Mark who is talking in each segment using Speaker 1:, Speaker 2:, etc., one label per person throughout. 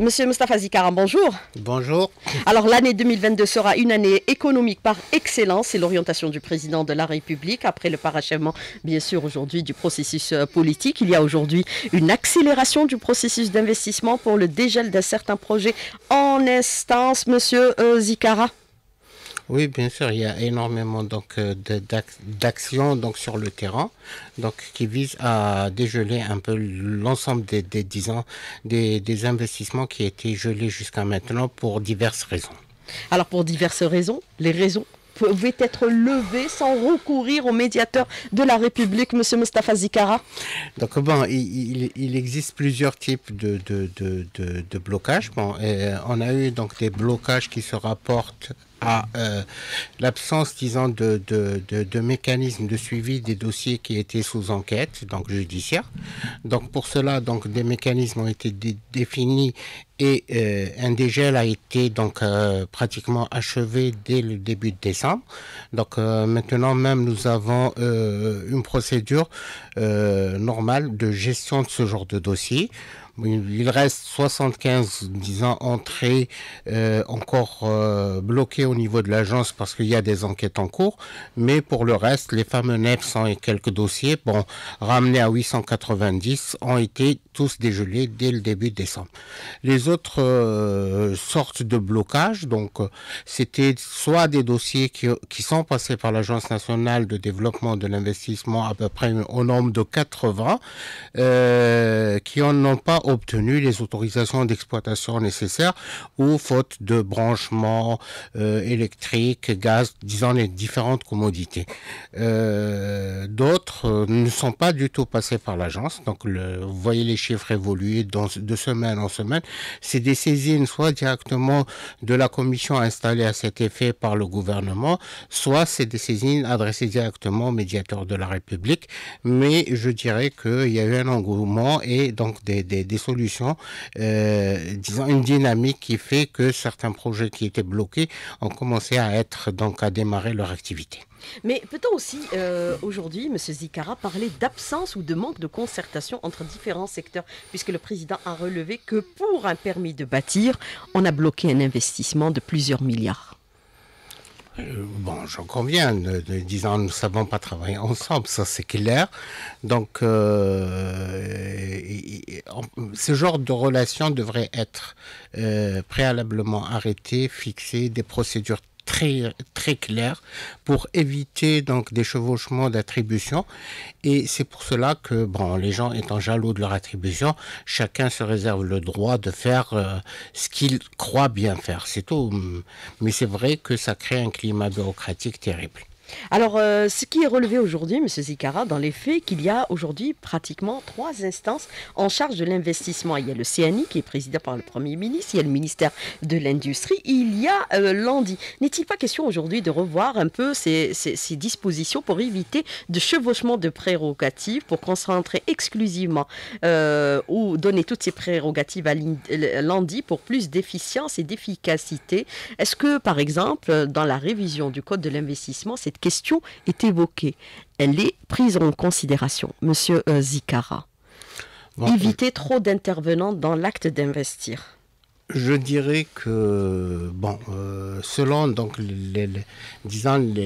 Speaker 1: Monsieur Mustafa Zikara, bonjour. Bonjour. Alors l'année 2022 sera une année économique par excellence. C'est l'orientation du président de la République après le parachèvement, bien sûr, aujourd'hui du processus euh, politique. Il y a aujourd'hui une accélération du processus d'investissement pour le dégel d'un certain projet en instance, Monsieur euh, Zikara.
Speaker 2: Oui, bien sûr, il y a énormément donc euh, d'actions donc sur le terrain, donc qui visent à dégeler un peu l'ensemble des, disons, des, investissements qui étaient gelés jusqu'à maintenant pour diverses raisons.
Speaker 1: Alors pour diverses raisons, les raisons pouvaient être levées sans recourir au médiateur de la République, M. Mustafa
Speaker 2: Zikara Donc, bon, il, existe plusieurs types de, blocages. Bon, on a eu donc des blocages qui se rapportent à euh, l'absence, disons, de, de, de, mécanisme de suivi des dossiers qui étaient sous enquête, donc judiciaire. Donc pour cela, donc des mécanismes ont été définis et euh, un dégel a été donc euh, pratiquement achevé dès le début de décembre. Donc maintenant même nous avons une procédure normale de gestion de ce genre de dossier il reste 75, entrées euh, encore euh, bloquées au niveau de l'agence parce qu'il y a des enquêtes en cours. Mais pour le reste, les fameux 900 et quelques dossiers, bon, ramenés à 890, ont été tous dégelés dès le début décembre. Les autres euh, sortes de blocages, donc, c'était soit des dossiers qui, sont passés par l'Agence nationale de développement de l'investissement à peu près au nombre de 80, qui en n'ont pas obtenu les autorisations d'exploitation nécessaires ou faute de branchement euh, électrique, gaz, disons les différentes commodités. Euh, d'autres euh, ne sont pas du tout passés par l'agence. Donc le, vous voyez les chiffres évoluer de semaine en semaine. C'est des saisines soit directement de la commission installée à cet effet par le gouvernement, soit c'est des saisines adressées directement au médiateur de la République. Mais je dirais qu'il y a eu un engouement et donc des, des solutions, euh, disons une dynamique qui fait que certains projets qui étaient bloqués ont commencé à être donc à démarrer leur activité.
Speaker 1: Mais peut-on aussi euh, aujourd'hui, M. Zikara, parler d'absence ou de manque de concertation entre différents secteurs, puisque le président a relevé que pour un permis de bâtir, on a bloqué un investissement de plusieurs milliards.
Speaker 2: Euh, bon, j'en conviens, de, disant nous ne savons pas travailler ensemble, ça c'est clair. Donc, euh, ce genre de relation devrait être euh, préalablement arrêté, fixé, des procédures très, très clair pour éviter donc des chevauchements d'attribution. Et c'est pour cela que, bon, les gens étant jaloux de leur attribution, chacun se réserve le droit de faire euh, ce qu'il croit bien faire. C'est tout. Mais c'est vrai que ça crée un climat bureaucratique terrible.
Speaker 1: Alors, euh, ce qui est relevé aujourd'hui, M. Zikara, dans les faits, qu'il y a aujourd'hui pratiquement trois instances en charge de l'investissement. Il y a le CNI, qui est présidé par le Premier ministre, il y a le ministère de l'Industrie, il y a euh, l'ANDI. N'est-il pas question aujourd'hui de revoir un peu ces, dispositions pour éviter de chevauchement de prérogatives, pour concentrer exclusivement euh, ou donner toutes ces prérogatives à l'ANDI pour plus d'efficience et d'efficacité Est-ce que, par exemple, dans la révision du Code de l'investissement, cette question est évoquée. Elle est prise en considération, Monsieur euh, Zikara. Éviter trop d'intervenants dans l'acte d'investir
Speaker 2: je dirais que, bon, euh, selon donc, les, les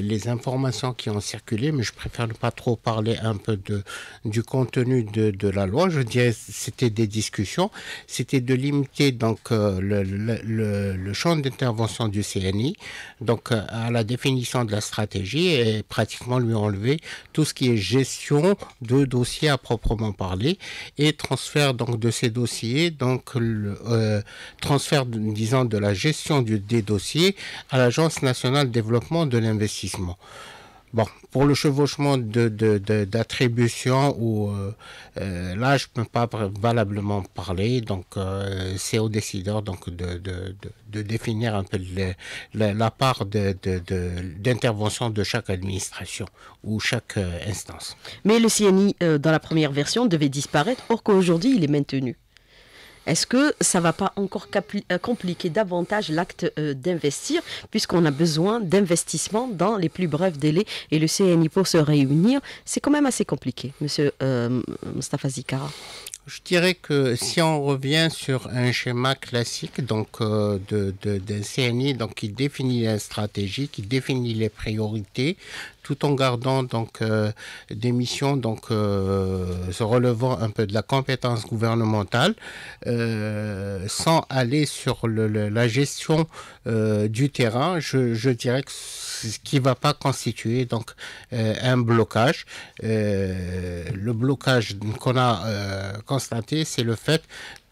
Speaker 2: les, informations qui ont circulé, mais je préfère ne pas trop parler un peu de, du contenu de, la loi, je dirais c'était des discussions, c'était de limiter donc, euh, le, champ d'intervention du CNI donc, euh, à la définition de la stratégie et pratiquement lui enlever tout ce qui est gestion de dossiers à proprement parler et transfert donc, de ces dossiers, donc, le, transfert, disons, de la gestion du, des dossiers à l'Agence nationale de développement de l'investissement. Bon, pour le chevauchement d'attribution, de, de, euh, euh, là, je ne peux pas valablement parler, donc euh, c'est au décideur donc, de, de, de, définir un peu la, la, part d'intervention de, chaque administration ou chaque instance.
Speaker 1: Mais le CNI, dans la première version, devait disparaître, or qu'aujourd'hui, il est maintenu. Est-ce que ça ne va pas encore euh, compliquer davantage l'acte euh, d'investir, puisqu'on a besoin d'investissement dans les plus brefs délais et le CNI pour se réunir C'est quand même assez compliqué, M. Euh, Mustafa Zikara.
Speaker 2: Je dirais que si on revient sur un schéma classique donc de, CNI donc qui définit la stratégie, qui définit les priorités, tout en gardant donc euh, des missions donc euh, se relevant un peu de la compétence gouvernementale, euh, sans aller sur la gestion du terrain. Je, dirais que ce qui va pas constituer donc un blocage. le blocage qu'on a constaté, c'est le fait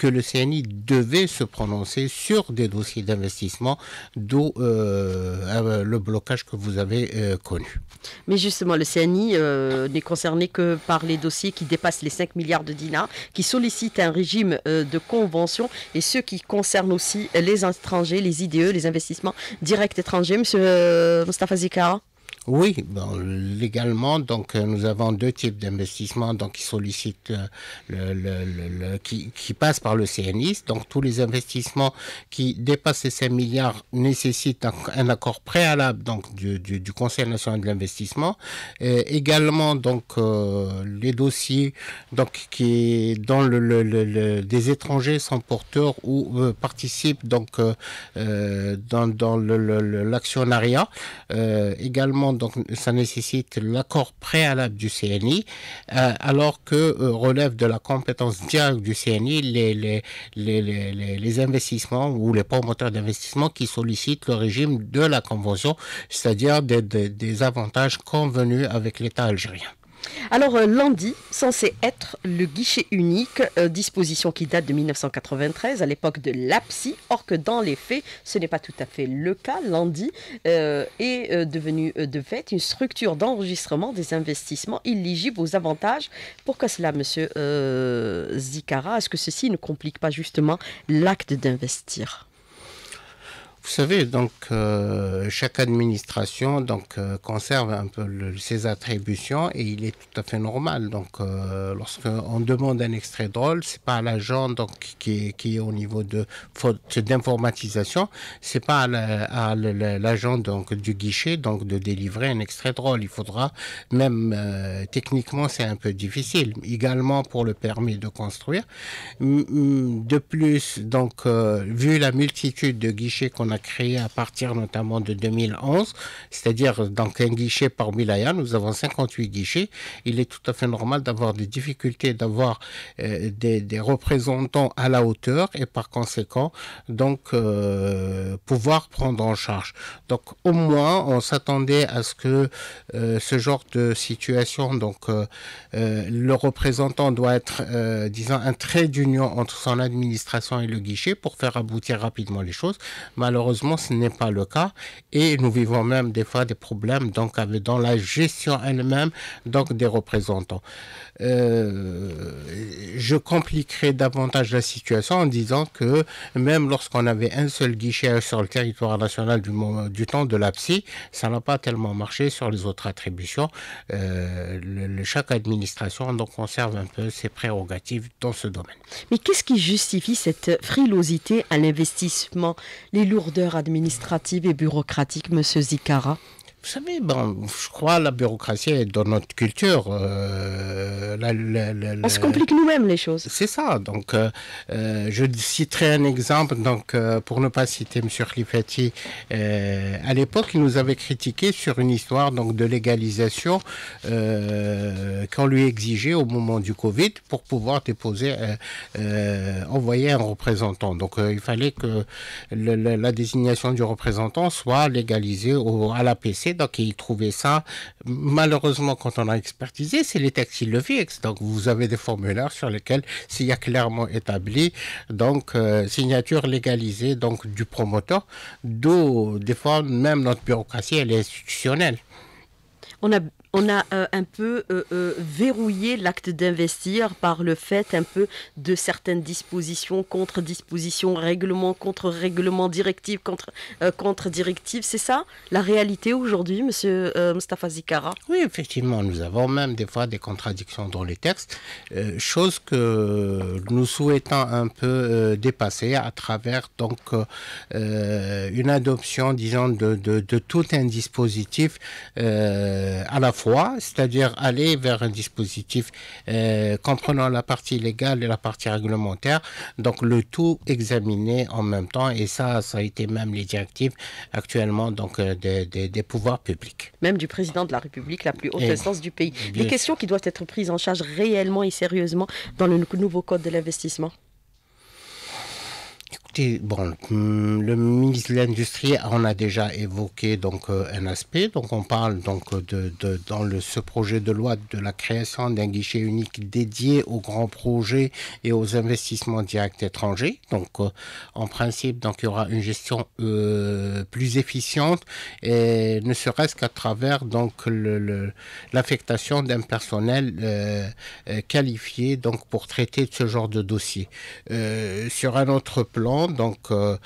Speaker 2: que le CNI devait se prononcer sur des dossiers d'investissement, d'où euh, euh, le blocage que vous avez euh, connu.
Speaker 1: Mais justement, le CNI n'est concerné que par les dossiers qui dépassent les 5 milliards de dinars, qui sollicitent un régime de convention et ceux qui concernent aussi les étrangers, les IDE, les investissements directs étrangers. Monsieur Mustafa Zikara
Speaker 2: oui, bon, légalement, donc euh, nous avons deux types d'investissements donc qui sollicitent euh, le, qui, passent par le CNIS. Donc tous les investissements qui dépassent ces 5 milliards nécessitent un, accord préalable donc du, Conseil national de l'investissement. Euh, également donc les dossiers donc qui dans le, des étrangers sont porteurs ou participent donc dans dans l'actionnariat également donc ça nécessite l'accord préalable du CNI, euh, alors que relèvent euh, relève de la compétence directe du CNI les, investissements ou les promoteurs d'investissement qui sollicitent le régime de la convention, c'est-à-dire des avantages convenus avec l'État algérien.
Speaker 1: Alors, euh, l'ANDI, censé être le guichet unique, euh, disposition qui date de 1993, à l'époque de l'APSI, or que dans les faits, ce n'est pas tout à fait le cas. l'ANDI euh, est devenu de fait une structure d'enregistrement des investissements illigibles aux avantages. Pourquoi cela, monsieur Zikara Est-ce que ceci ne complique pas justement l'acte
Speaker 2: d'investir vous savez, donc euh, chaque administration donc euh, conserve un peu ses attributions et il est tout à fait normal. Donc euh, lorsqu'on demande un extrait de rôle, n'est pas à l'agent donc qui est, au niveau de faute d'informatisation, c'est pas à l'agent donc du guichet donc de délivrer un extrait de Il faudra même techniquement c'est un peu difficile. Également pour le permis de construire. De plus donc vu la multitude de guichets qu'on créé à partir notamment de 2011, c'est-à-dire dans un guichet par wilaya, nous avons 58 guichets. Il est tout à fait normal d'avoir des difficultés, d'avoir euh, des, représentants à la hauteur et par conséquent donc euh, pouvoir prendre en charge. Donc au moins on s'attendait à ce que euh, ce genre de situation, donc le représentant doit être, disant un trait d'union entre son administration et le guichet pour faire aboutir rapidement les choses. Malheureusement Malheureusement, ce n'est pas le cas et nous vivons même des fois des problèmes donc dans la gestion elle-même donc des représentants. Euh, je compliquerai davantage la situation en disant que même lorsqu'on avait un seul guichet sur le territoire national du, temps de la PSI, ça n'a pas tellement marché sur les autres attributions. Euh, chaque administration donc conserve un peu ses prérogatives dans ce domaine.
Speaker 1: Mais qu'est-ce qui justifie cette frilosité à l'investissement, les lourdeur administrative et bureaucratique, M. Zikara.
Speaker 2: Vous savez, bon, je crois que la bureaucratie est dans notre culture. Euh, On se complique nous-mêmes les choses. C'est ça. Donc, euh, euh, je citerai un exemple. Donc, pour ne pas citer M. Khlifati, à l'époque, il nous avait critiqué sur une histoire donc de légalisation qu'on lui exigeait au moment du Covid pour pouvoir déposer, envoyer un représentant. Donc, il fallait que la, désignation du représentant soit légalisée à l'APC donc ils trouvaient ça. Malheureusement, quand on a expertisé, c'est les taxis Levix. Donc vous avez des formulaires sur lesquels s'il y a clairement établi, donc euh, signature légalisée donc du promoteur, d'où des fois même notre bureaucratie elle est institutionnelle. On a on a euh, un peu euh, euh, verrouillé l'acte
Speaker 1: d'investir par le fait un peu de certaines dispositions, contre-dispositions, règlements, contre-règlements, directives, contre-directives. c'est ça la réalité aujourd'hui,
Speaker 2: monsieur Mustafa Zikara Oui, effectivement, nous avons même des fois des contradictions dans les textes, chose que nous souhaitons un peu dépasser à travers donc une adoption, disons, de, de tout un dispositif à la fois c'est-à-dire aller vers un dispositif euh, comprenant la partie légale et la partie réglementaire, donc le tout examiné en même temps, et ça, ça a été même les directives actuellement donc euh, des, des pouvoirs publics. Même du président de la République, la plus haute instance du pays. Les questions
Speaker 1: qui doivent être prises en charge réellement et sérieusement dans le nouveau code de l'investissement
Speaker 2: bon, hmm, le ministre de l'Industrie en a déjà évoqué donc euh, un aspect. Donc on parle donc de, dans ce projet de loi de la création d'un guichet unique dédié aux grands projets et aux investissements directs étrangers. Donc euh, en principe, donc il y aura une gestion euh, plus efficiente et ne serait-ce qu'à travers donc l'affectation d'un personnel qualifié donc pour traiter ce genre de dossier. sur un autre plan donc euh,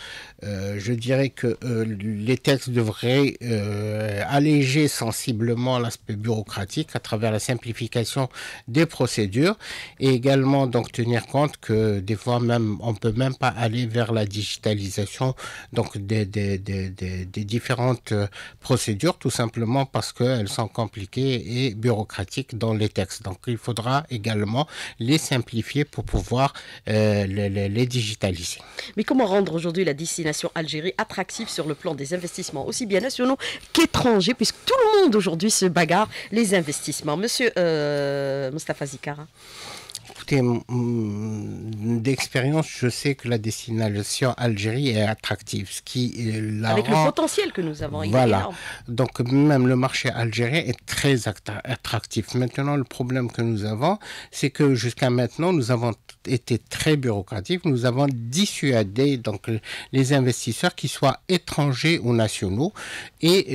Speaker 2: euh, je dirais que euh, les textes devraient euh, alléger sensiblement l'aspect bureaucratique à travers la simplification des procédures et également donc tenir compte que des fois même on peut même pas aller vers la digitalisation donc des, des, des, des différentes procédures tout simplement parce qu'elles sont compliquées et bureaucratiques dans les textes. Donc il faudra également les simplifier pour pouvoir les, les digitaliser. Mais comment rendre
Speaker 1: aujourd'hui la destination Algérie attractive sur le plan des investissements, aussi bien nationaux qu'étrangers, puisque tout le monde aujourd'hui se bagarre les investissements. Monsieur euh, Moustapha Mustafa Zikara.
Speaker 2: Mm, mm, d'expérience, je sais que la destination Algérie est attractive, ce qui euh, la avec le
Speaker 1: potentiel que nous avons. Voilà.
Speaker 2: Donc même le marché algérien est très attractif. Maintenant, le problème que nous avons, c'est que jusqu'à maintenant, nous avons été très bureaucratiques. Nous avons dissuadé donc les investisseurs, qui soient étrangers ou nationaux, et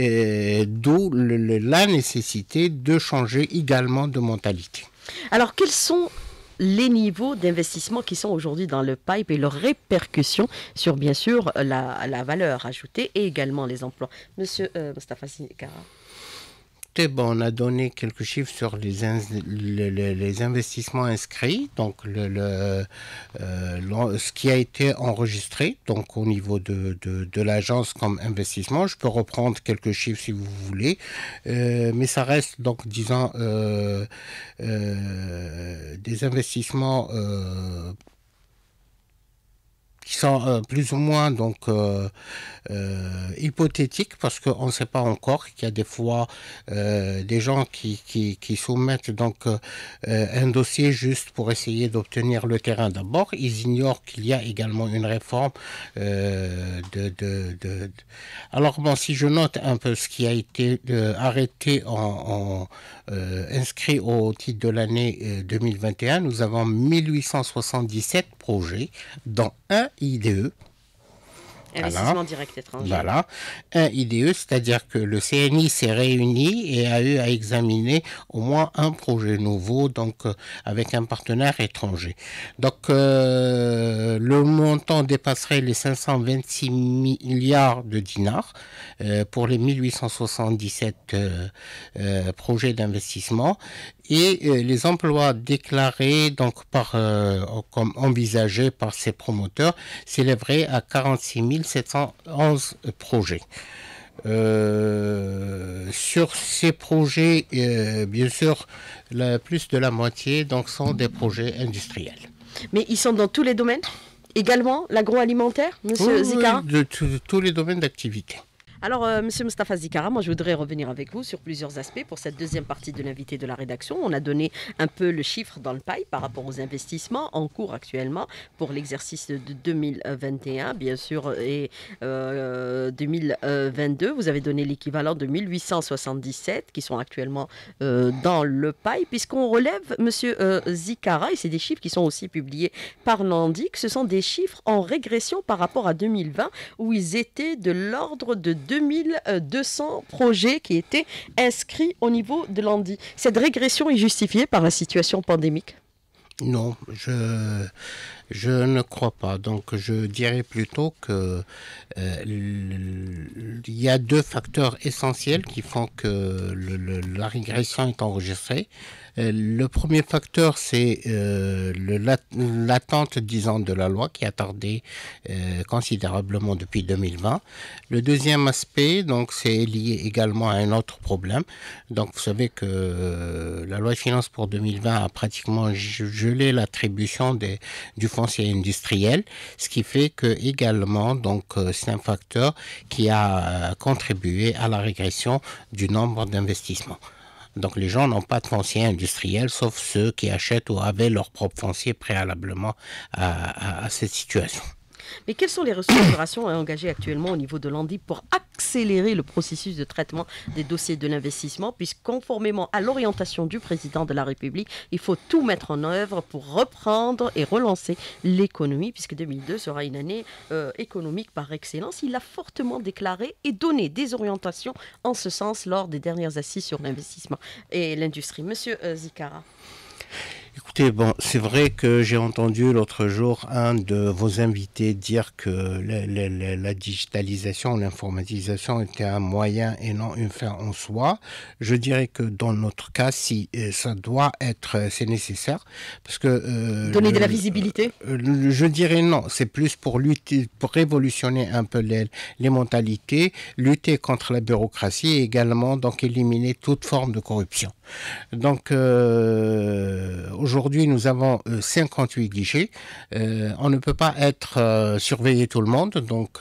Speaker 2: euh, d'où la nécessité de changer également de mentalité.
Speaker 1: Alors, quels sont les niveaux d'investissement qui sont aujourd'hui dans le pipe et leurs répercussions sur, bien sûr, la, valeur ajoutée et également les emplois. Monsieur euh, Mustafa
Speaker 2: on a donné quelques chiffres sur les, investissements inscrits, donc euh, ce qui a été enregistré donc au niveau de, l'agence comme investissement. Je peux reprendre quelques chiffres si vous voulez, euh, mais ça reste donc, disons, euh, les investissements euh, qui sont euh, plus ou moins donc euh, euh, hypothétiques parce qu'on ne sait pas encore qu'il y a des fois des gens qui, soumettent donc un dossier juste pour essayer d'obtenir le terrain d'abord. Ils ignorent qu'il y a également une réforme de, de, Alors bon, si je note un peu ce qui a été arrêté en inscrit au titre de l'année 2021, nous avons 1877 projet dans un IDE.
Speaker 1: Investissement direct étranger. Voilà.
Speaker 2: Un IDE, c'est-à-dire que le CNI s'est réuni et a eu à examiner au moins un projet nouveau, donc euh, avec un partenaire étranger. Donc euh, le montant dépasserait les 526 milliards de dinars euh, pour les 1877 projets d'investissement et euh, les emplois déclarés donc par euh, comme envisagés par ces promoteurs s'élèveraient à 46 711 projets. Euh, sur ces projets, bien sûr, la, plus de la moitié donc, sont des projets industriels.
Speaker 1: Mais ils sont dans tous les domaines Également l'agroalimentaire, monsieur Zika
Speaker 2: De tous les domaines d'activité.
Speaker 1: Alors, M. Euh, Monsieur Mustafa Zikara, moi, je voudrais revenir avec vous sur plusieurs aspects pour cette deuxième partie de l'invité de la rédaction. On a donné un peu le chiffre dans le paille par rapport aux investissements en cours actuellement pour l'exercice de 2021, bien sûr, et 2022. Euh, vous avez donné l'équivalent de 1877 qui sont actuellement euh, dans le paille, puisqu'on relève, Monsieur Zikara, et c'est des chiffres qui sont aussi publiés par Nandic, ce sont des chiffres en régression par rapport à 2020 où ils étaient de l'ordre de 2200 projets qui étaient inscrits au niveau de l'ANDI. Cette régression est justifiée par la situation pandémique
Speaker 2: Non, je je ne crois pas. Donc je dirais plutôt que euh, il y a deux facteurs essentiels qui font que la régression est enregistrée. Euh, le premier facteur, c'est euh, l'attente, disons, de la loi qui a tardé considérablement depuis 2020. Le deuxième aspect, donc, c'est lié également à un autre problème. Donc, vous savez que la loi de finances pour 2020 a pratiquement gelé l'attribution du fonds industriel, ce qui fait que également, donc, euh, c'est un facteur qui a euh, contribué à la régression du nombre d'investissements. Donc les gens n'ont pas de foncier industriel, sauf ceux qui achètent ou avaient leur propre foncier préalablement à cette situation.
Speaker 1: Mais quelles sont les restructurations engagées actuellement au niveau de l'ANDI pour accélérer le processus de traitement des dossiers de l'investissement, puisque conformément à l'orientation du président de la République, il faut tout mettre en œuvre pour reprendre et relancer l'économie, puisque 2002 sera une année euh, économique par excellence. Il a fortement déclaré et donné des orientations en ce sens lors des dernières assises sur l'investissement et l'industrie. Monsieur euh, Zikara.
Speaker 2: Écoutez, bon, c'est vrai que j'ai entendu l'autre jour un de vos invités dire que la, digitalisation, l'informatisation était un moyen et non une fin en soi. Je dirais que dans notre cas, si euh, ça doit être, euh, c'est nécessaire, parce que euh, donner de la visibilité. je dirais non, c'est plus pour lutter, pour révolutionner un peu les, mentalités, lutter contre la bureaucratie et également donc éliminer toute forme de corruption. Donc Aujourd'hui, nous avons 58 euh, guichets. Euh, on ne peut pas être euh, surveillé tout le monde, donc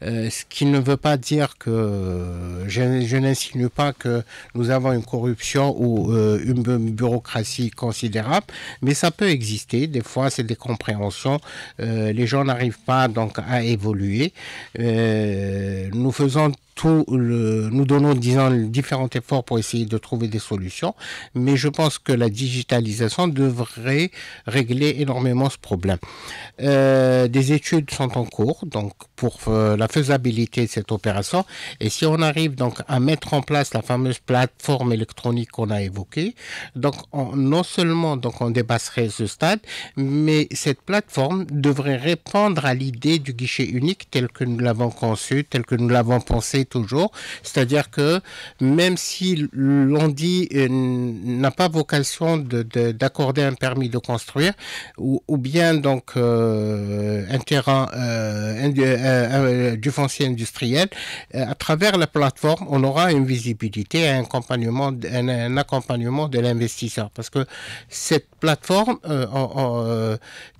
Speaker 2: ce qui ne veut pas dire que je, je n'insinue pas que nous avons une corruption ou une bureaucratie considérable, mais ça peut exister. Des fois, c'est des compréhensions. les gens n'arrivent pas donc à évoluer. nous faisons nous donnons, différents efforts pour essayer de trouver des solutions, mais je pense que la digitalisation devrait régler énormément ce problème. Euh, des études sont en cours, donc, pour euh, la faisabilité de cette opération, et si on arrive donc à mettre en place la fameuse plateforme électronique qu'on a évoquée, donc, non seulement, donc, on dépasserait ce stade, mais cette plateforme devrait répondre à l'idée du guichet unique tel que nous l'avons conçu, tel que nous l'avons pensé toujours. C'est-à-dire que même si l'on dit euh, n'a pas vocation d'accorder un permis de construire ou, bien donc euh, un terrain euh, du foncier industriel, à travers la plateforme, on aura une visibilité, un accompagnement, un, un accompagnement de l'investisseur. Parce que cette plateforme,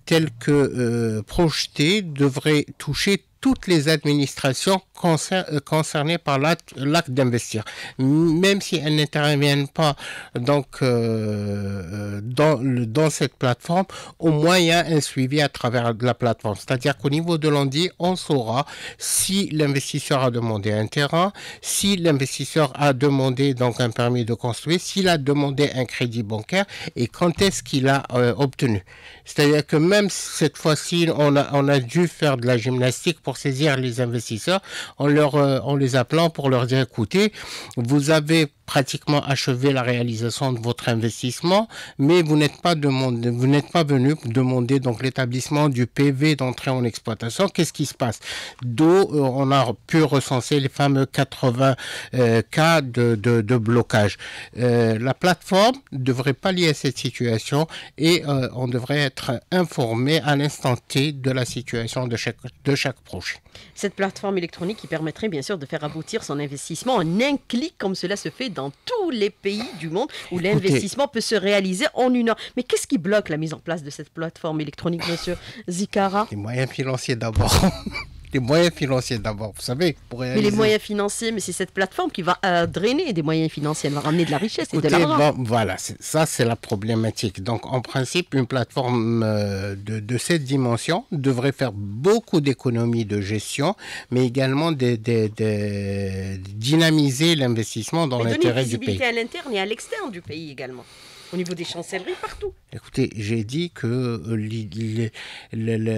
Speaker 2: telle que projetée, devrait toucher toutes les administrations euh, concernées par l'acte d'investir, même si elles n'interviennent pas donc, euh, euh, dans, cette plateforme, au moyen un suivi à travers la plateforme. C'est-à-dire qu'au niveau de lundi, on saura si l'investisseur a demandé un terrain, si l'investisseur a demandé donc un permis de construire, s'il a demandé un crédit bancaire et quand est-ce qu'il a obtenu. C'est-à-dire que même cette fois-ci, on on a dû faire de la gymnastique pour saisir les investisseurs euh, en, les appelant pour leur dire écoutez, vous avez pratiquement achevé la réalisation de votre investissement, mais vous n'êtes pas demandé, vous n'êtes pas venu demander donc l'établissement du PV d'entrée en exploitation. Qu'est-ce qui se passe D'où euh, on a pu recenser les fameux 80 euh, cas de, blocage. la plateforme devrait pallier à cette situation et on devrait être informé à l'instant T de la situation de chaque, de chaque projet.
Speaker 1: Cette plateforme électronique qui permettrait bien sûr de faire aboutir son investissement en un clic comme cela se fait dans tous les pays du monde où l'investissement peut se réaliser en une heure. Mais qu'est-ce qui bloque la mise en place de cette plateforme électronique, monsieur Zikara Les moyens financiers d'abord.
Speaker 2: Les moyens financiers d'abord, vous savez. Pour Mais les moyens
Speaker 1: financiers, mais c'est cette plateforme qui va euh, drainer des moyens financiers, elle va ramener de la richesse et de
Speaker 2: voilà, ça c'est la problématique. Donc en principe, une plateforme euh, de, cette dimension devrait faire beaucoup d'économies de gestion, mais également de, dynamiser l'investissement dans l'intérêt du pays. Donner visibilité à
Speaker 1: l'interne et à l'externe du pays également au niveau des chancelleries, partout.
Speaker 2: Écoutez, j'ai dit que euh,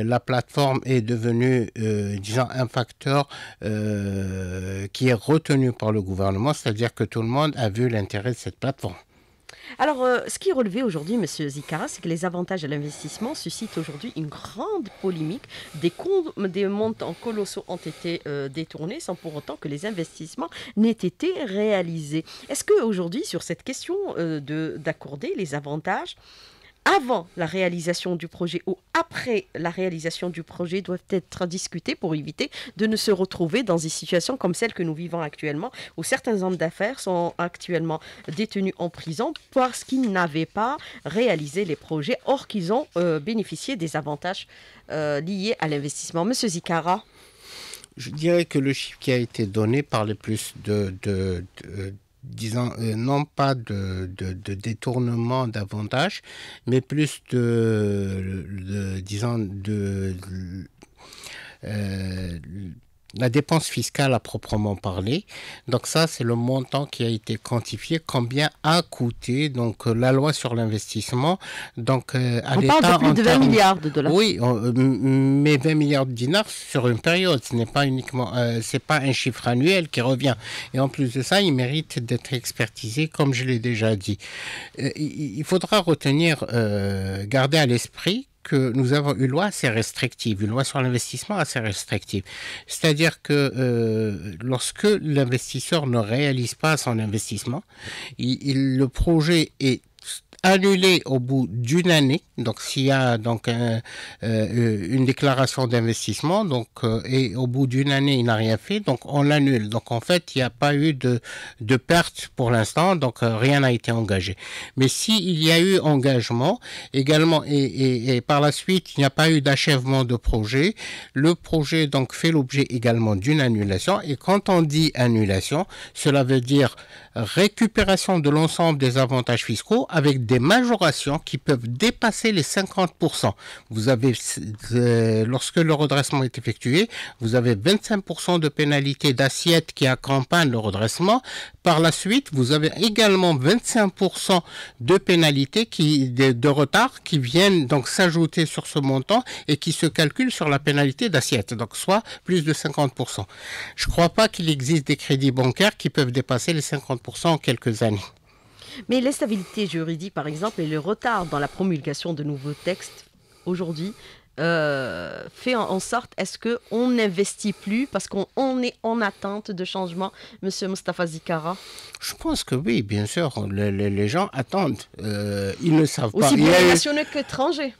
Speaker 2: la plateforme est devenue, euh, disons, un facteur euh, qui est retenu par le gouvernement, c'est-à-dire que tout le monde a vu l'intérêt de cette plateforme.
Speaker 1: Alors, euh, ce qui est relevé aujourd'hui, Monsieur Zicara, c'est que les avantages à l'investissement suscitent aujourd'hui une grande polémique. Des, montants colossaux ont été euh, détournés sans pour autant que les investissements n'aient été réalisés. Est-ce qu'aujourd'hui, sur cette question euh, d'accorder les avantages avant la réalisation du projet ou après la réalisation du projet doivent être discutés pour éviter de ne se retrouver dans des situations comme celle que nous vivons actuellement, où certains hommes d'affaires sont actuellement détenus en prison parce qu'ils n'avaient pas réalisé les projets, or qu'ils ont euh, bénéficié des avantages euh, liés à l'investissement. Monsieur Zikara
Speaker 2: je dirais que le chiffre qui a été donné par parlait plus de, disons, euh, non pas de, de, détournement davantage mais plus de, de disons, de, euh, la dépense fiscale à proprement parler. Donc ça, c'est le montant qui a été quantifié, combien a coûté donc euh, la loi sur l'investissement. Donc euh, on parle de plus 20 milliards de dollars. Oui, euh, mais 20 milliards de dinars sur une période. Ce n'est pas uniquement, c'est pas un chiffre annuel qui revient. Et en plus de ça, il mérite d'être expertisé, comme je l'ai déjà dit. il faudra retenir, garder à l'esprit que nous avons une loi assez restrictive, une loi sur l'investissement assez restrictive. C'est-à-dire que euh, lorsque l'investisseur ne réalise pas son investissement, le projet est annulé au bout d'une année. Donc s'il y a donc euh, euh, une déclaration d'investissement, donc euh, et au bout d'une année il n'a rien fait, donc on l'annule. Donc en fait il n'y a pas eu de de perte pour l'instant, donc rien n'a été engagé. Mais s'il y a eu engagement également et, et par la suite il n'y a pas eu d'achèvement de projet, le projet donc fait l'objet également d'une annulation. Et quand on dit annulation, cela veut dire récupération de l'ensemble des avantages fiscaux avec des des majorations qui peuvent dépasser les 50%. Vous avez, euh, lorsque le redressement est effectué, vous avez 25% de pénalité d'assiette qui accompagne le redressement. Par la suite, vous avez également 25% de pénalités qui, de, retard qui viennent donc s'ajouter sur ce montant et qui se calculent sur la pénalité d'assiette, donc soit plus de 50%. Je ne crois pas qu'il existe des crédits bancaires qui peuvent dépasser les 50% en quelques années.
Speaker 1: Mais l'instabilité juridique, par exemple, et le retard dans la promulgation de nouveaux textes aujourd'hui euh, fait en, sorte est-ce qu'on n'investit plus parce qu'on est en attente de changement, Monsieur Mustafa Zikara Je pense
Speaker 2: que oui, bien sûr. les gens attendent. Euh, ils ne savent Aussi pas. Aussi
Speaker 1: bien qu'étrangers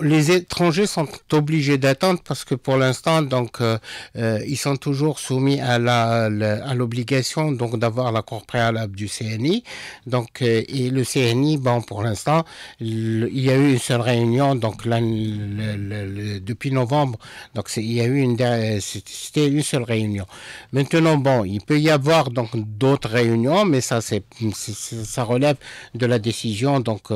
Speaker 2: les étrangers sont obligés d'attendre parce que pour l'instant, donc, euh, euh, ils sont toujours soumis à la, à l'obligation donc d'avoir l'accord préalable du CNI. Donc, euh, et le CNI, bon, pour l'instant, il y a eu une seule réunion donc depuis novembre. Donc, il y a eu une c'était une seule réunion. Maintenant, bon, il peut y avoir donc d'autres réunions, mais ça c'est, ça relève de la décision donc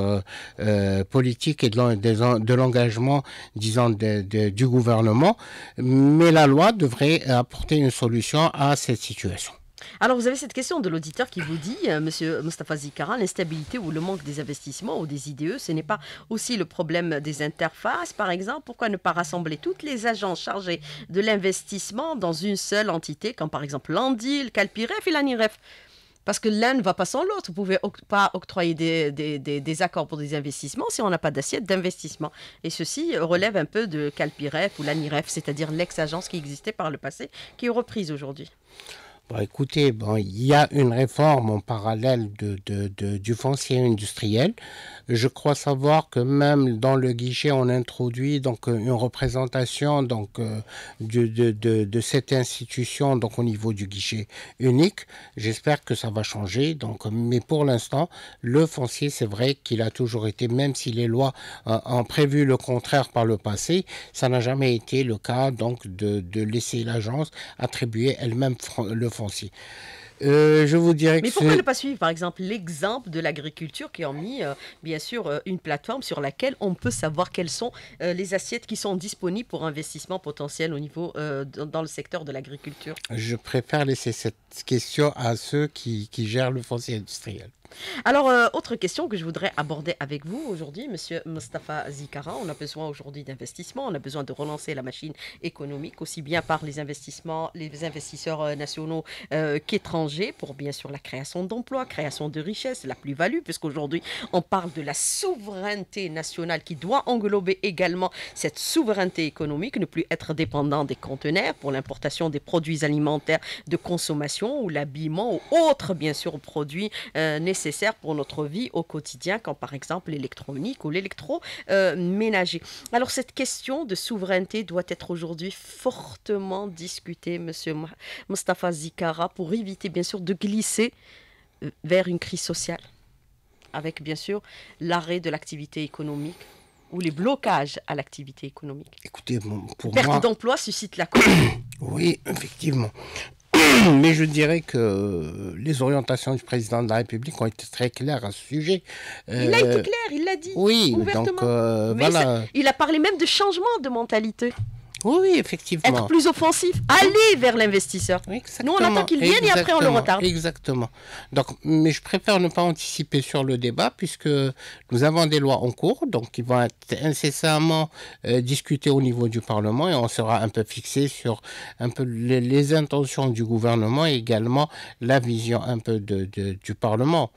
Speaker 2: politique et de, des de l'engagement, disons, du gouvernement, mais la loi devrait apporter une solution à cette situation.
Speaker 1: Alors, vous avez cette question de l'auditeur qui vous dit, M. Euh, Monsieur Mustafa Zikara, l'instabilité ou le manque des investissements ou des IDE, ce n'est pas aussi le problème des interfaces, par exemple Pourquoi ne pas rassembler toutes les agences chargées de l'investissement dans une seule entité, comme par exemple l'Andil, Calpiref et l'ANIREF parce que l'un ne va pas sans l'autre. Vous pouvez pas octroyer des, des, des, accords pour des investissements si on n'a pas d'assiette d'investissement. Et ceci relève un peu de Calpiref ou l'ANIREF, c'est-à-dire l'ex-agence qui existait par le passé, qui est reprise aujourd'hui.
Speaker 2: Bon, écoutez, bon, il y a une réforme en parallèle de, de, de, du foncier industriel. Je crois savoir que même dans le guichet, on introduit donc euh, une représentation donc euh, de, cette institution donc au niveau du guichet unique. J'espère que ça va changer. Donc, mais pour l'instant, le foncier, c'est vrai qu'il a toujours été, même si les lois euh, ont prévu le contraire par le passé, ça n'a jamais été le cas donc de, laisser l'agence attribuer elle-même le foncier. Euh, je vous dirais Mais pourquoi ne pas suivre,
Speaker 1: par exemple, l'exemple de l'agriculture qui a mis, euh, bien sûr, euh, une plateforme sur laquelle on peut savoir quelles sont les assiettes qui sont disponibles pour investissement potentiel au niveau dans le secteur de l'agriculture
Speaker 2: Je préfère laisser cette question à ceux qui, qui gèrent le foncier industriel.
Speaker 1: Alors, euh, autre question que je voudrais aborder avec vous aujourd'hui, Monsieur Mustafa Zikara. On a besoin aujourd'hui d'investissement, on a besoin de relancer la machine économique, aussi bien par les investissements, les investisseurs euh, nationaux euh, qu'étrangers, pour bien sûr la création d'emplois, création de richesses, la plus-value, puisqu'aujourd'hui, on parle de la souveraineté nationale qui doit englober également cette souveraineté économique, ne plus être dépendant des conteneurs pour l'importation des produits alimentaires de consommation ou l'habillement ou autres, bien sûr, produits nécessaires nécessaires pour notre vie au quotidien, comme par exemple l'électronique ou l'électroménager. ménager. Alors cette question de souveraineté doit être aujourd'hui fortement discutée, Monsieur Mustafa Zikara, pour éviter bien sûr de glisser euh, vers une crise sociale, avec bien sûr l'arrêt de l'activité économique ou les blocages à l'activité économique.
Speaker 2: Écoutez, pour moi... Perte
Speaker 1: d'emploi suscite la...
Speaker 2: oui, effectivement. mais je dirais que euh, les orientations du président de la République ont été très claires à ce sujet. il a été euh, clair, il l'a dit. Oui, ouvertement. donc euh, voilà.
Speaker 1: il a parlé même de changement de mentalité.
Speaker 2: Oui, effectivement. Être plus
Speaker 1: offensif, aller vers l'investisseur. Nous, on attend qu'il vienne et après, on le retarde.
Speaker 2: Exactement. Donc, mais je préfère ne pas anticiper sur le débat puisque nous avons des lois en cours, donc qui vont être incessamment euh, discutées au niveau du Parlement et on sera un peu fixé sur un peu les, intentions du gouvernement et également la vision un peu de du Parlement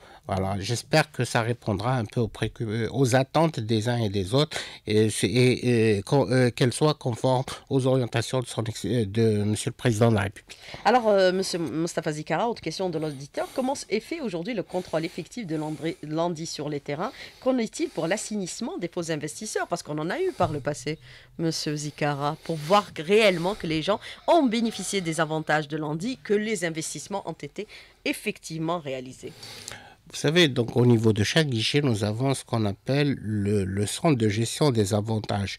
Speaker 2: j'espère que ça répondra un peu euh, aux, attentes des uns et des autres et, qu'elles euh, qu'elle soit conforme aux orientations de, son euh, Monsieur le Président de la République.
Speaker 1: Alors, M. Monsieur Mustafa Zikara, autre question de l'auditeur. Comment est fait aujourd'hui le contrôle effectif de l'ANDI sur les terrains Qu'en est-il pour l'assainissement des faux investisseurs Parce qu'on en a eu par le passé, Monsieur Zikara, pour voir réellement que les gens ont bénéficié des avantages de l'ANDI, que les investissements ont été effectivement réalisés.
Speaker 2: Vous savez, donc au niveau de chaque guichet, nous avons ce qu'on appelle le, centre de gestion des avantages.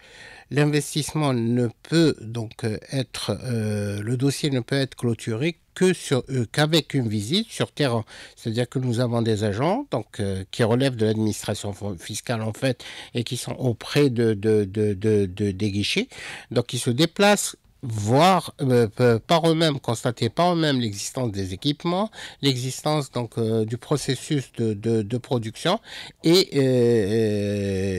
Speaker 2: L'investissement ne peut donc euh, être, euh, le dossier ne peut être clôturé que euh, qu'avec une visite sur terrain. C'est-à-dire que nous avons des agents donc qui relèvent de l'administration fiscale en fait et qui sont auprès de, de, de, de des guichets, donc qui se déplacent voir par euh, eux-mêmes, constater par eux-mêmes l'existence des équipements, l'existence donc euh, du processus de, production et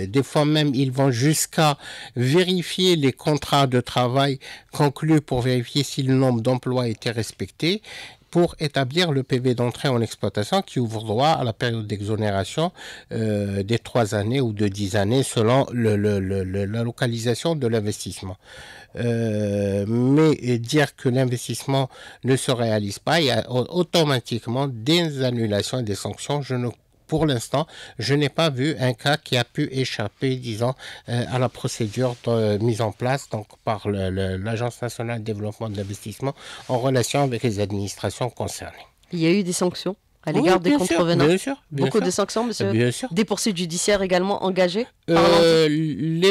Speaker 2: euh, des fois même ils vont jusqu'à vérifier les contrats de travail conclus pour vérifier si le nombre d'emplois était respecté pour établir le PV d'entrée en exploitation qui ouvre droit à la période d'exonération euh, des trois années ou de dix années selon la localisation de l'investissement. Euh, mais dire que l'investissement ne se réalise pas, il y a automatiquement des annulations et des sanctions. Je ne pour l'instant, je n'ai pas vu un cas qui a pu échapper, disons, euh, à la procédure euh, mise en place donc, par l'Agence nationale de développement de l'investissement en relation avec les administrations concernées.
Speaker 1: Il y a eu des sanctions à l'égard des contrevenants. bien sûr, Beaucoup de sanctions, monsieur. Euh, bien sûr. Des poursuites judiciaires également engagées
Speaker 2: les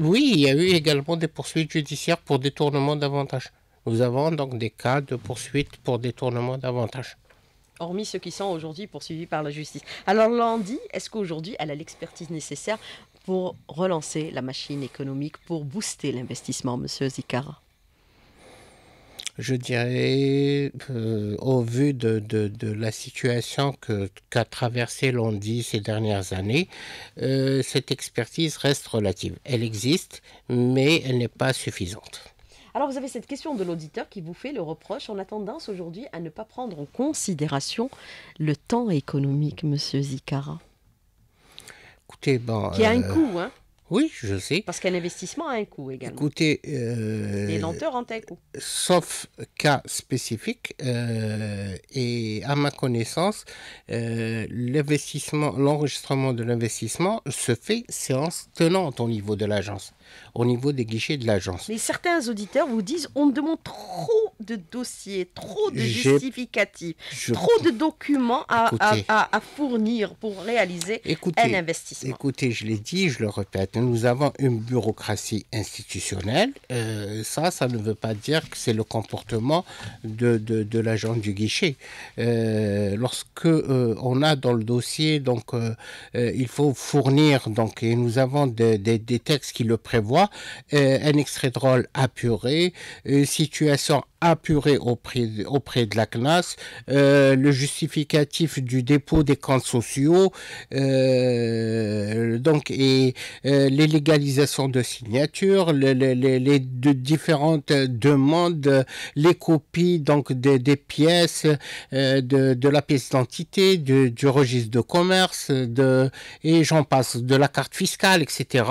Speaker 2: Oui, il y a eu également des poursuites judiciaires pour détournement d'avantages. Nous avons donc des cas de poursuites pour détournement d'avantages
Speaker 1: hormis ceux qui sont aujourd'hui poursuivis par la justice. Alors Landy, est-ce qu'aujourd'hui elle a l'expertise nécessaire pour relancer la machine économique, pour booster l'investissement, Monsieur Zicara
Speaker 2: je dirais, euh, au vu de, la situation qu'a traversée l'Andy ces dernières années, euh, cette expertise reste relative. Elle existe, mais elle n'est pas suffisante.
Speaker 1: Alors vous avez cette question de l'auditeur qui vous fait le reproche. On a tendance aujourd'hui à ne pas prendre en considération le temps économique, Monsieur Zicara.
Speaker 2: Écoutez, bon, qui a un euh, coût, hein oui, je
Speaker 1: sais. Parce qu'un investissement a un coût également.
Speaker 2: Écoutez. Euh, Les lenteurs ont un coût. Sauf cas spécifique, euh, et à ma connaissance, euh, l'investissement, l'enregistrement de l'investissement se fait séance tenante au niveau de l'agence, au niveau des guichets de l'agence.
Speaker 1: Mais certains auditeurs vous disent on demande trop de dossiers, trop de justificatifs, trop de documents à, à, à, fournir pour réaliser un investissement.
Speaker 2: Écoutez, je l'ai dit, je le répète nous avons une bureaucratie institutionnelle. Euh, ça, ça ne veut pas dire que c'est le comportement de, l'agent du guichet. Euh, lorsque euh, on a dans le dossier, donc euh, il faut fournir, donc et nous avons des, textes qui le prévoient, un extrait de rôle apuré, situation appuré auprès, auprès de la CNAS, euh, le justificatif du dépôt des comptes sociaux, euh, donc et euh, les légalisations de signatures, les, les, différentes demandes, les copies donc des, pièces, de, la pièce d'identité, du, du, registre de commerce, de et j'en passe, de la carte fiscale, etc.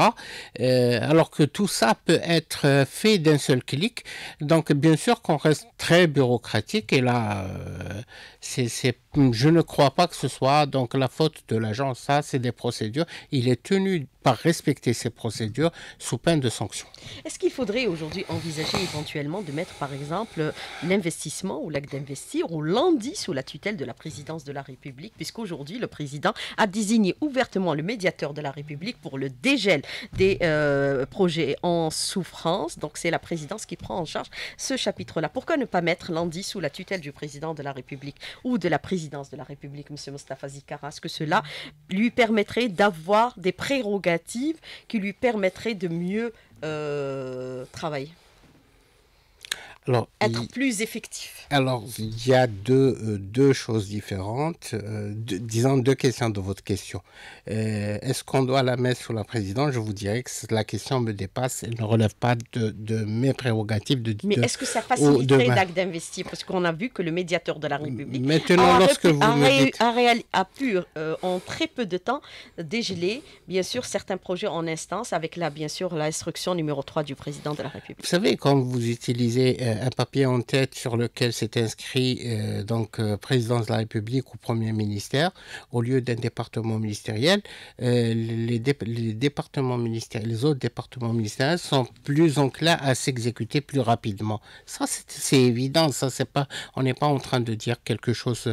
Speaker 2: alors que tout ça peut être fait d'un seul clic. Donc bien sûr qu'on très bureaucratique et là, euh, c'est, hmm, je ne crois pas que ce soit donc la faute de l'agent. Ça, c'est des procédures. Il est tenu par respecter ces procédures sous peine de sanction.
Speaker 1: Est-ce qu'il faudrait aujourd'hui envisager éventuellement de mettre, par exemple, l'investissement ou l'acte d'investir ou lundi sous la tutelle de la présidence de la République, puisqu'aujourd'hui, le président a désigné ouvertement le médiateur de la République pour le dégel des euh, projets en souffrance. Donc, c'est la présidence qui prend en charge ce chapitre-là. Pourquoi ne pas mettre lundi sous la tutelle du président de la République ou de la présidence de la République, M. Mustafa Zikara, ce que cela lui permettrait d'avoir des prérogatives qui lui permettraient de mieux euh, travailler
Speaker 2: alors, être
Speaker 1: plus effectif
Speaker 2: Alors, il y a deux, euh, choses différentes, euh, disons deux questions de votre question. Euh, est-ce qu'on doit la mettre sur la présidente Je vous dirais que la question me dépasse, elle ne relève pas de, mes prérogatives. De, Mais est-ce que ça faciliterait l'acte
Speaker 1: d'investir Parce qu'on a vu que le médiateur de la République Maintenant, a, lorsque pu, en très peu de temps, dégeler, bien sûr, certains projets en instance, avec là, bien sûr, l'instruction numéro 3 du président de la République. Vous savez,
Speaker 2: quand vous utilisez un papier en tête sur lequel s'est inscrit euh, donc président euh, présidence de la République ou premier ministère au lieu d'un département ministériel. Euh, les, départements ministériels, les autres départements ministériels sont plus enclins à s'exécuter plus rapidement. Ça, c'est évident. Ça, c'est pas, on n'est pas en train de dire quelque chose.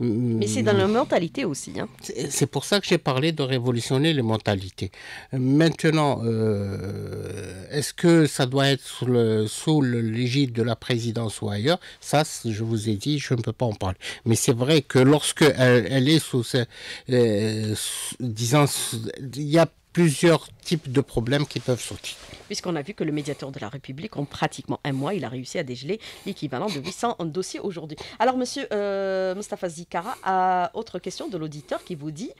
Speaker 2: Mais c'est dans la mentalité aussi. Hein. C'est pour ça que j'ai parlé de révolutionner les mentalités. Maintenant, est-ce que ça doit être sous l'égide de la présidence ou ailleurs, ça, je vous ai dit, je ne peux pas en parler. Mais c'est vrai que lorsque elle, est sous, ces, euh, disons, il y a plusieurs types de problèmes qui peuvent sortir.
Speaker 1: Puisqu'on a vu que le médiateur de la République, en pratiquement un mois, il a réussi à dégeler l'équivalent de 800 dossiers aujourd'hui. Alors, monsieur euh, Mustafa Zikara, à autre question de l'auditeur qui vous dit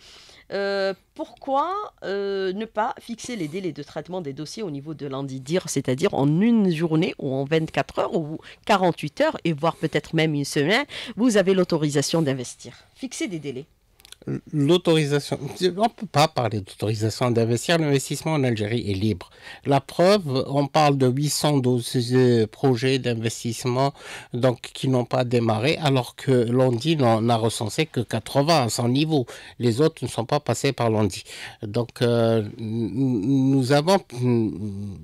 Speaker 1: euh, pourquoi euh, ne pas fixer les délais de traitement des dossiers au niveau de l'endidire, c'est-à-dire en une journée ou en 24 heures ou 48 heures et voire peut-être même une semaine, vous avez l'autorisation d'investir. Fixer des délais
Speaker 2: l'autorisation, on ne peut pas parler d'autorisation d'investir, l'investissement en Algérie est libre. La preuve, on parle de 812 euh, projets d'investissement donc qui n'ont pas démarré, alors que l'ONDI n'en a recensé que 80 à son niveau. Les autres ne sont pas passés par l'ONDI. Donc euh, nous avons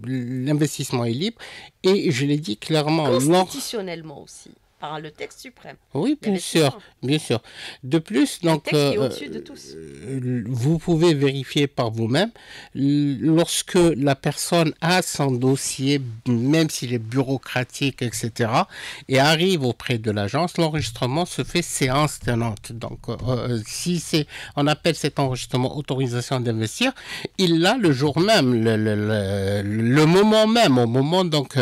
Speaker 2: l'investissement est libre et je l'ai dit clairement.
Speaker 1: Constitutionnellement aussi par le texte suprême.
Speaker 2: Oui, bien sûr, bien sûr. De plus, donc, euh, euh, vous pouvez vérifier par vous-même lorsque la personne a son dossier, même s'il est bureaucratique, etc., et arrive auprès de l'agence, l'enregistrement se fait séance tenante. Donc, euh, si c'est, on appelle cet enregistrement autorisation d'investir, il l'a le jour même, le, le, moment même, au moment donc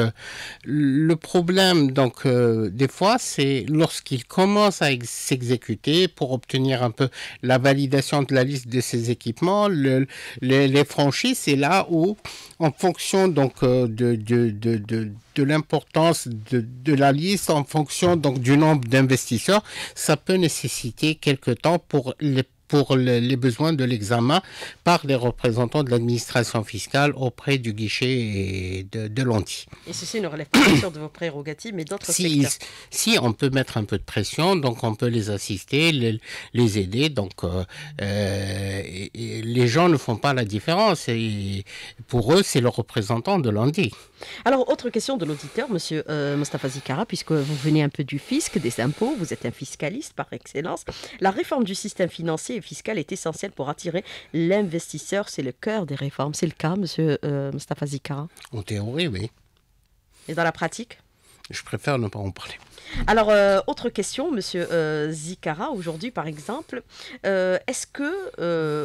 Speaker 2: le problème donc des fois c'est lorsqu'il commence à s'exécuter pour obtenir un peu la validation de la liste de ses équipements, les, franchises, c'est là où, en fonction donc euh, de, l'importance de, la liste, en fonction donc du nombre d'investisseurs, ça peut nécessiter quelques temps pour les pour les besoins de l'examen par les représentants de l'administration fiscale auprès du guichet de, de l'anti.
Speaker 1: Et ceci ne relève pas sûr de vos prérogatives, mais d'autres si, secteurs.
Speaker 2: Si on peut mettre un peu de pression, donc on peut les assister, les, aider. Donc euh, euh, les gens ne font pas la différence. Et pour eux, c'est le représentant de l'anti. Alors, autre question de l'auditeur, monsieur euh, Mostafa Zikara, puisque vous
Speaker 1: venez un peu du fisc, des impôts, vous êtes un fiscaliste par excellence. La réforme du système financier et fiscal est essentielle pour attirer l'investisseur. C'est le cœur des réformes. C'est le cas, monsieur euh,
Speaker 2: Mostafa Zikara En théorie, oui. Et dans la pratique je préfère ne pas en parler.
Speaker 1: Alors, euh, autre question, Monsieur euh, Zikara, aujourd'hui, par exemple, euh, est-ce que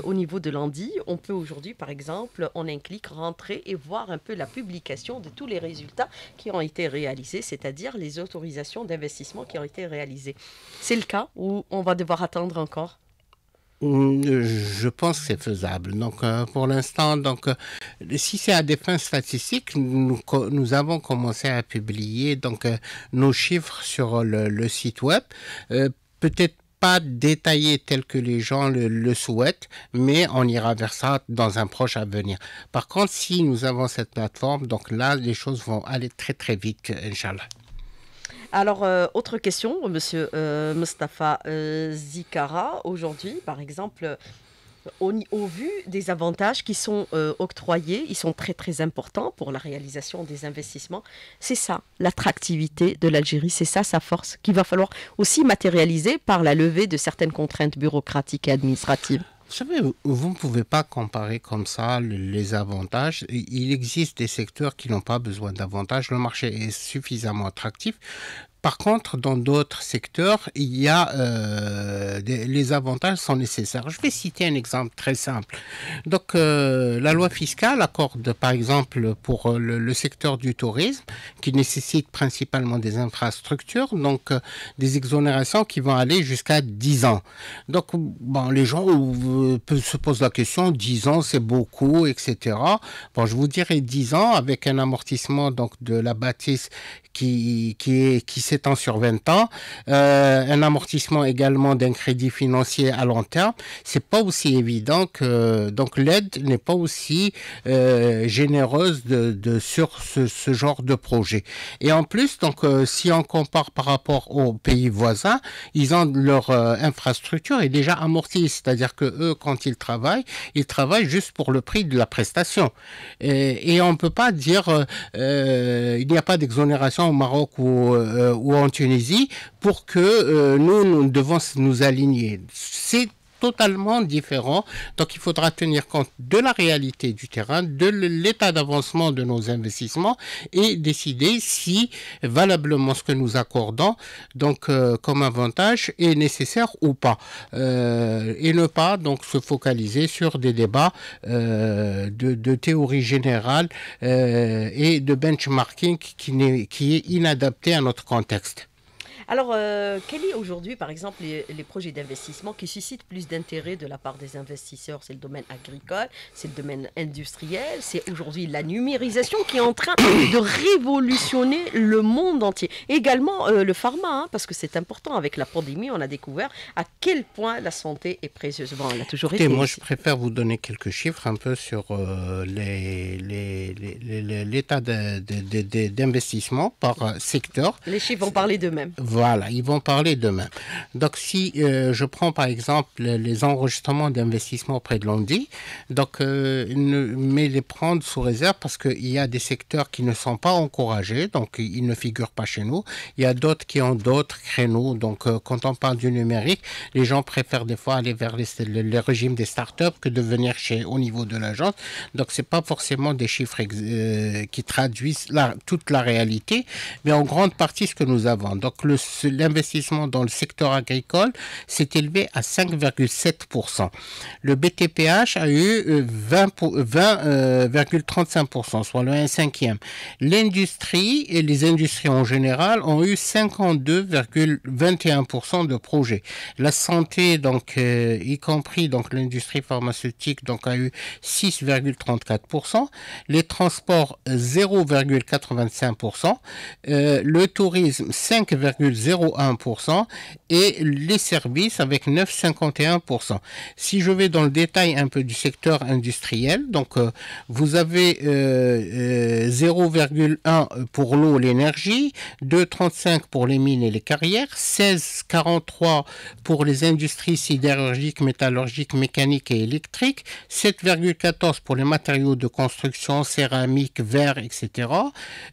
Speaker 1: au niveau de l'ANDI, on peut aujourd'hui, par exemple, en un clic rentrer et voir un peu la publication de tous les résultats qui ont été réalisés, c'est-à-dire les autorisations d'investissement qui ont été réalisées C'est le cas ou on va devoir attendre encore
Speaker 2: Mm, euh, je pense que c'est faisable. Donc, euh, pour l'instant, donc, euh, si c'est à des fins statistiques, nous, avons commencé à publier donc nos chiffres sur le, site web. Peut-être pas détaillé tel que les gens le, souhaitent, mais on ira vers ça dans un proche avenir. Par contre, si nous avons cette plateforme, donc là, les choses vont aller très très vite, Inch'Allah.
Speaker 1: Alors, euh, autre question, monsieur euh, Mustapha euh, Zikara. Aujourd'hui, par exemple, au, vu des avantages qui sont octroyés, ils sont très très importants pour la réalisation des investissements. C'est ça l'attractivité de l'Algérie, c'est
Speaker 2: ça sa force
Speaker 1: qu'il va falloir aussi matérialiser par la levée de certaines contraintes bureaucratiques et
Speaker 2: administratives. Vous savez, vous ne pouvez pas comparer comme ça les avantages. Il existe des secteurs qui n'ont pas besoin d'avantages. Le marché est suffisamment attractif par contre, dans d'autres secteurs, il y a euh, les avantages sont nécessaires. Je vais citer un exemple très simple. Donc, euh, la loi fiscale accorde, par exemple, pour euh, le, secteur du tourisme, qui nécessite principalement des infrastructures, donc des exonérations qui vont aller jusqu'à 10 ans. Donc, bon, les gens se posent la question 10 ans, c'est beaucoup, etc. Bon, je vous dirais 10 ans avec un amortissement donc de la bâtisse qui qui est ans sur 20 ans, euh, un amortissement également d'un crédit financier à long terme, c'est pas aussi évident que donc l'aide n'est pas aussi euh, généreuse de, sur ce, genre de projet. Et en plus, donc euh, si on compare par rapport aux pays voisins, ils ont leur infrastructure est déjà amortie, c'est-à-dire que eux, quand ils travaillent, ils travaillent juste pour le prix de la prestation. Et, et on peut pas dire il n'y a pas d'exonération au Maroc ou, ou en Tunisie pour que euh, nous, nous devons nous aligner. C'est totalement différent, Donc il faudra tenir compte de la réalité du terrain, de l'état d'avancement de nos investissements et décider si valablement ce que nous accordons donc euh, comme avantage est nécessaire ou pas. Euh, et ne pas donc se focaliser sur des débats euh, de, théorie générale et de benchmarking qui, n'est qui est inadapté à notre contexte.
Speaker 1: Alors, euh, quels sont aujourd'hui, par exemple, les, projets d'investissement qui suscitent plus d'intérêt de la part des investisseurs C'est le domaine agricole, c'est le domaine industriel, c'est aujourd'hui la numérisation qui est en train de révolutionner le monde entier. également euh, le pharma, hein, parce que c'est important. Avec la pandémie, on a découvert à quel point la santé est précieuse. Bon, elle a toujours été. Moi, je
Speaker 2: préfère vous donner quelques chiffres un peu sur l'état d'investissement par euh, secteur. Les chiffres vont parler d'eux-mêmes. Voilà, ils vont parler demain. Donc, si euh, je prends par exemple les enregistrements d'investissement auprès de l'ONDI, donc, euh, ne, mais les prendre sous réserve parce qu'il y a des secteurs qui ne sont pas encouragés, donc ils ne figurent pas chez nous. Il y a d'autres qui ont d'autres créneaux. Donc, euh, quand on parle du numérique, les gens préfèrent des fois aller vers le régime régimes des startups que de venir chez, au niveau de l'agence. Donc, c'est pas forcément des chiffres qui traduisent toute la réalité, mais en grande partie ce que nous avons. Donc, le l'investissement dans le secteur agricole s'est élevé à 5,7%. Le BTPH a eu 20,35%, euh, 20, euh, soit le 1 cinquième. L'industrie et les industries en général ont eu 52,21% de projets. La santé, donc, euh, y compris donc l'industrie pharmaceutique, donc a eu 6,34%. Les transports 0,85%. le tourisme 5,5%. 0,1% et les services avec 9,51%. Si je vais dans le détail un peu du secteur industriel, donc euh, vous avez 0,1 euh, euh, pour l'eau, l'énergie, 2,35 pour les mines et les carrières, 16,43 pour les industries sidérurgiques, métallurgiques, mécaniques et électriques, 7,14 pour les matériaux de construction, céramique, verre, etc.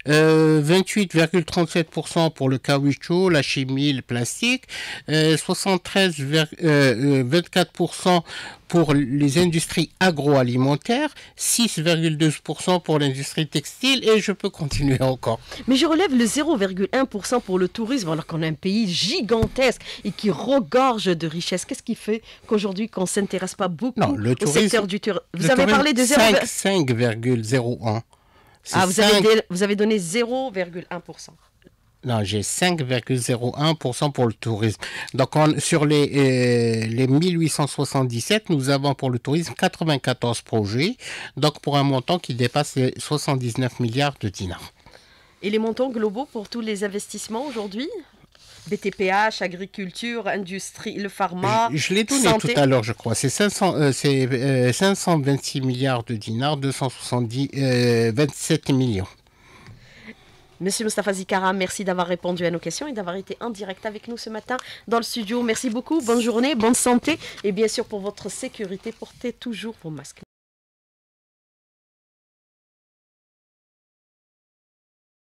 Speaker 2: 28,37% pour le caoutchouc, la chimie, le plastique, 73,24% euh, euh, euh, pour les industries agroalimentaires, 6,2% pour l'industrie textile et je peux continuer encore. Mais je relève le 0,1% pour le tourisme
Speaker 1: alors qu'on a un pays gigantesque et qui regorge de richesses. Qu'est-ce qui fait qu'aujourd'hui qu'on ne s'intéresse pas beaucoup au secteur du tourisme Vous avez parlé de
Speaker 2: 5,01. ah, vous, Avez,
Speaker 1: vous avez donné 0,1%.
Speaker 2: Non, j'ai 5,01% pour le tourisme. Donc, sur les, 1877, euh, nous avons pour le tourisme 94 projets, donc pour un montant qui dépasse les 79 milliards de dinars.
Speaker 1: Et les montants globaux pour tous les investissements aujourd'hui BTPH, agriculture, industrie, le pharma. Euh, je, l'ai donné santé. tout à l'heure,
Speaker 2: je crois. C'est 526 euh, milliards de dinars, 270, 27 millions.
Speaker 1: Monsieur Mustafa Zikara, merci d'avoir répondu à nos questions et d'avoir été en direct avec nous ce matin dans le studio. Merci beaucoup. Bonne journée, bonne santé et bien sûr pour votre sécurité, portez toujours vos masques.